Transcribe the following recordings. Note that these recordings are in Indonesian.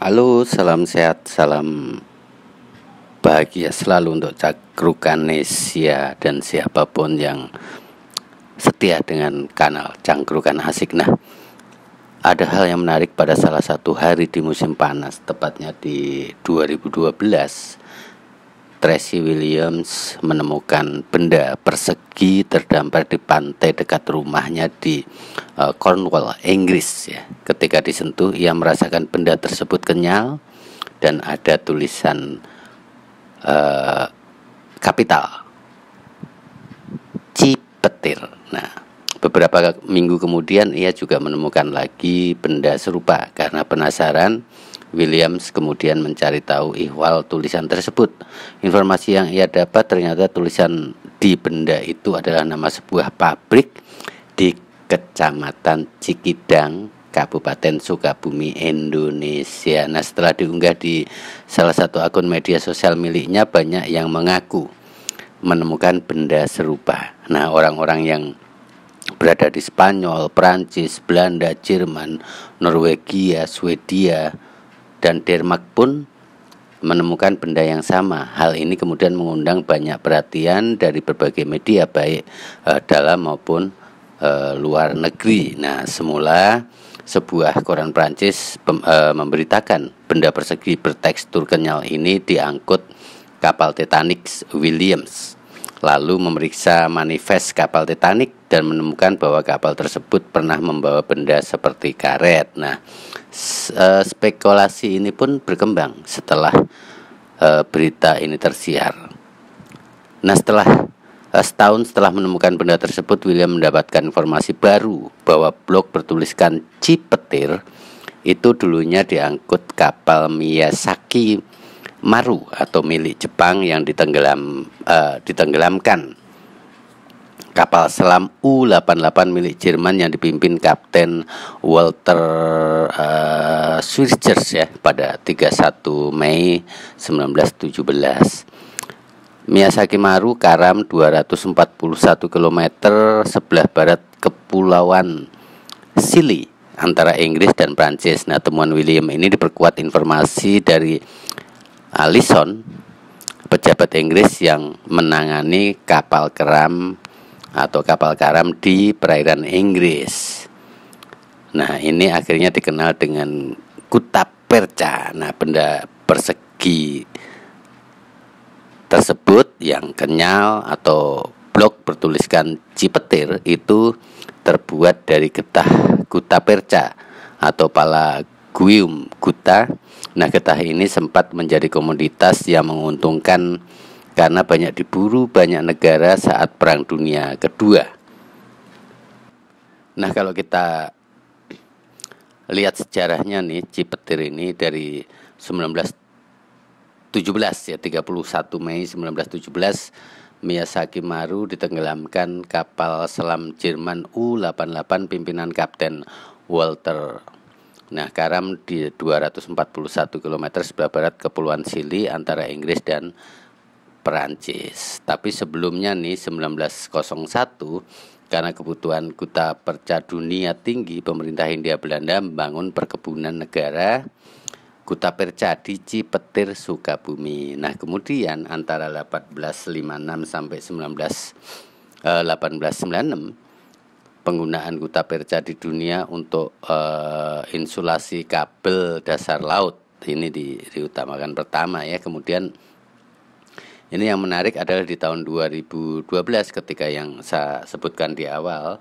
Halo, salam sehat, salam bahagia selalu untuk Cangkrukanesia dan siapapun yang setia dengan kanal Cangkrukan Asik. Nah, ada hal yang menarik pada salah satu hari di musim panas, tepatnya di 2012 Tracy Williams menemukan benda persegi terdampar di pantai dekat rumahnya di eh, Cornwall, Inggris ya. Ketika disentuh, ia merasakan benda tersebut kenyal dan ada tulisan uh, kapital Cipetir. Nah, beberapa minggu kemudian ia juga menemukan lagi benda serupa karena penasaran Williams kemudian mencari tahu ihwal tulisan tersebut. Informasi yang ia dapat ternyata tulisan di benda itu adalah nama sebuah pabrik di Kecamatan Cikidang, Kabupaten Sukabumi, Indonesia. Nah, setelah diunggah di salah satu akun media sosial miliknya, banyak yang mengaku menemukan benda serupa. Nah, orang-orang yang berada di Spanyol, Prancis, Belanda, Jerman, Norwegia, Swedia, dan Denmark pun menemukan benda yang sama. Hal ini kemudian mengundang banyak perhatian dari berbagai media baik eh, dalam maupun eh, luar negeri. Nah, semula sebuah koran Prancis eh, memberitakan benda persegi bertekstur kenyal ini diangkut kapal Titanic Williams. Lalu memeriksa manifest kapal Titanic dan menemukan bahwa kapal tersebut pernah membawa benda seperti karet. Nah, eh, spekulasi ini pun berkembang setelah eh, berita ini tersiar. Nah, setelah eh, setahun setelah menemukan benda tersebut, William mendapatkan informasi baru bahwa blok bertuliskan Cipetir itu dulunya diangkut kapal Miyazaki Maru atau milik Jepang yang ditenggelam uh, ditenggelamkan kapal selam U-88 milik Jerman yang dipimpin Kapten Walter uh, ya pada 31 Mei 1917. Miyazaki Maru karam 241 km sebelah barat kepulauan Sili antara Inggris dan Prancis. Nah, temuan William ini diperkuat informasi dari Alison pejabat Inggris yang menangani kapal keram atau kapal karam di perairan Inggris. Nah, ini akhirnya dikenal dengan kuta perca. Nah, benda persegi tersebut yang kenyal atau blok bertuliskan Cipetir itu terbuat dari getah kuta perca atau pala guium kuta. Nah, getah ini sempat menjadi komoditas yang menguntungkan karena banyak diburu banyak negara saat Perang Dunia Kedua. Nah, kalau kita lihat sejarahnya nih, Cipetir ini dari 1917 ya 31 Mei 1917 Miyazaki Maru ditenggelamkan kapal selam Jerman U-88 pimpinan Kapten Walter Nah, Karam di 241 km sebelah barat kepulauan Sili antara Inggris dan Perancis. Tapi sebelumnya nih 1901 karena kebutuhan kuta perca dunia tinggi, pemerintah Hindia Belanda membangun perkebunan negara Kuta Perca di Cipetir Sukabumi. Nah, kemudian antara 1856 sampai 19 eh, 1896 penggunaan Kuta Perca di dunia untuk eh, insulasi kabel dasar laut ini di, diutamakan pertama ya. Kemudian ini yang menarik adalah di tahun 2012 ketika yang saya sebutkan di awal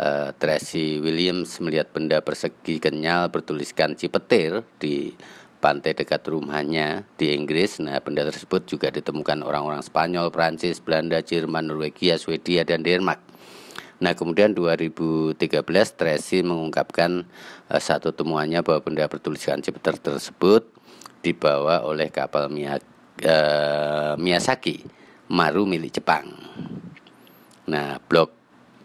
uh, Tracy Williams melihat benda persegi kenyal bertuliskan Cipetir di pantai dekat rumahnya di Inggris. Nah, benda tersebut juga ditemukan orang-orang Spanyol, Prancis, Belanda, Jerman, Norwegia, Swedia, dan Denmark. Nah, kemudian 2013 Tracy mengungkapkan uh, satu temuannya bahwa benda bertuliskan Cipetir tersebut dibawa oleh kapal Miyagi eh, Miyazaki Maru milik Jepang. Nah, blok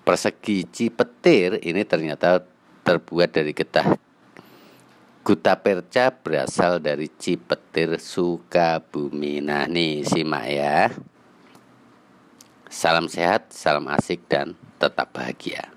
persegi Cipetir ini ternyata terbuat dari getah Guta Perca berasal dari Cipetir Sukabumi. Nah, nih simak ya. Salam sehat, salam asik dan tetap bahagia.